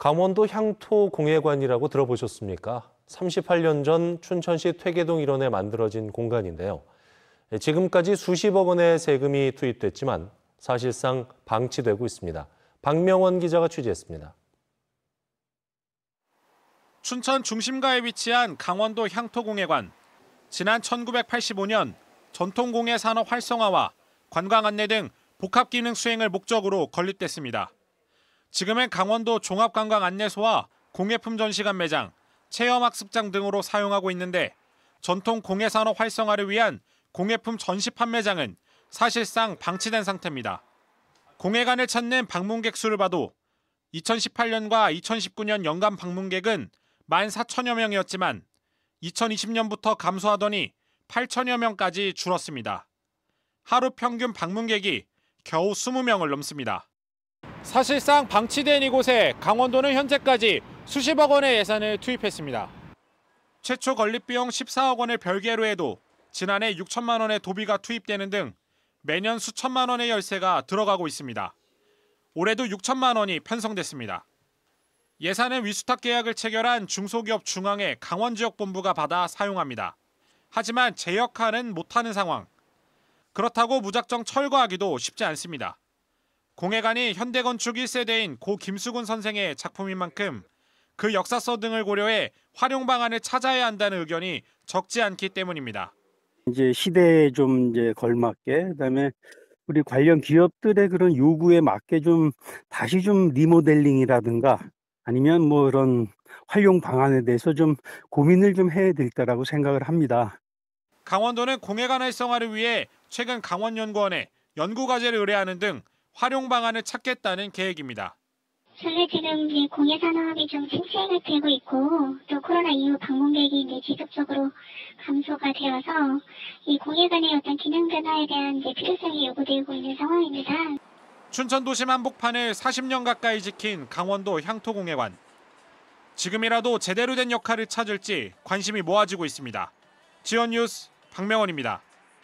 강원도 향토공예관이라고 들어보셨습니까? 38년 전 춘천시 퇴계동 일원에 만들어진 공간인데요. 지금까지 수십억 원의 세금이 투입됐지만 사실상 방치되고 있습니다. 박명원 기자가 취재했습니다. 춘천 중심가에 위치한 강원도 향토공예관. 지난 1985년 전통공예 산업 활성화와 관광 안내 등 복합기능 수행을 목적으로 건립됐습니다. 지금은 강원도 종합관광안내소와 공예품 전시관 매장, 체험학습장 등으로 사용하고 있는데 전통 공예산업 활성화를 위한 공예품 전시 판매장은 사실상 방치된 상태입니다. 공예관을 찾는 방문객 수를 봐도 2018년과 2019년 연간 방문객은 14,000여 명이었지만 2020년부터 감소하더니 8,000여 명까지 줄었습니다. 하루 평균 방문객이 겨우 20명을 넘습니다. 사실상 방치된 이곳에 강원도는 현재까지 수십억 원의 예산을 투입했습니다. 최초 건립비용 14억 원을 별개로 해도 지난해 6천만 원의 도비가 투입되는 등 매년 수천만 원의 열세가 들어가고 있습니다. 올해도 6천만 원이 편성됐습니다. 예산은 위수탁 계약을 체결한 중소기업 중앙의 강원지역본부가 받아 사용합니다. 하지만 제 역할은 못하는 상황. 그렇다고 무작정 철거하기도 쉽지 않습니다. 공예관이 현대건축 1세대인 고 김수근 선생의 작품인 만큼 그 역사서 등을 고려해 활용 방안을 찾아야 한다는 의견이 적지 않기 때문입니다. 이제 시대에 좀 이제 걸맞게 그다음에 우리 관련 기업들의 그런 요구에 맞게 좀 다시 좀 리모델링이라든가 아니면 뭐 그런 활용 방안에 대해서 좀 고민을 좀 해야 될 거라고 생각을 합니다. 강원도는 공해관 활성화를 위해 최근 강원연구원에 연구 과제를 의뢰하는 등 활용 방안을 찾겠다는 계획입니다. 전래 지금 이제 공예 산업이 좀 침체가 되고 있고 또 코로나 이후 방문객이 이제 지속적으로 감소가 되어서 이 공예관의 어떤 기능 변화에 대한 이제 필요성이 요구되고 있는 상황입니다. 춘천 도심 한복판을 40년 가까이 지킨 강원도 향토공예관. 지금이라도 제대로 된 역할을 찾을지 관심이 모아지고 있습니다. 지원 뉴스 박명원입니다.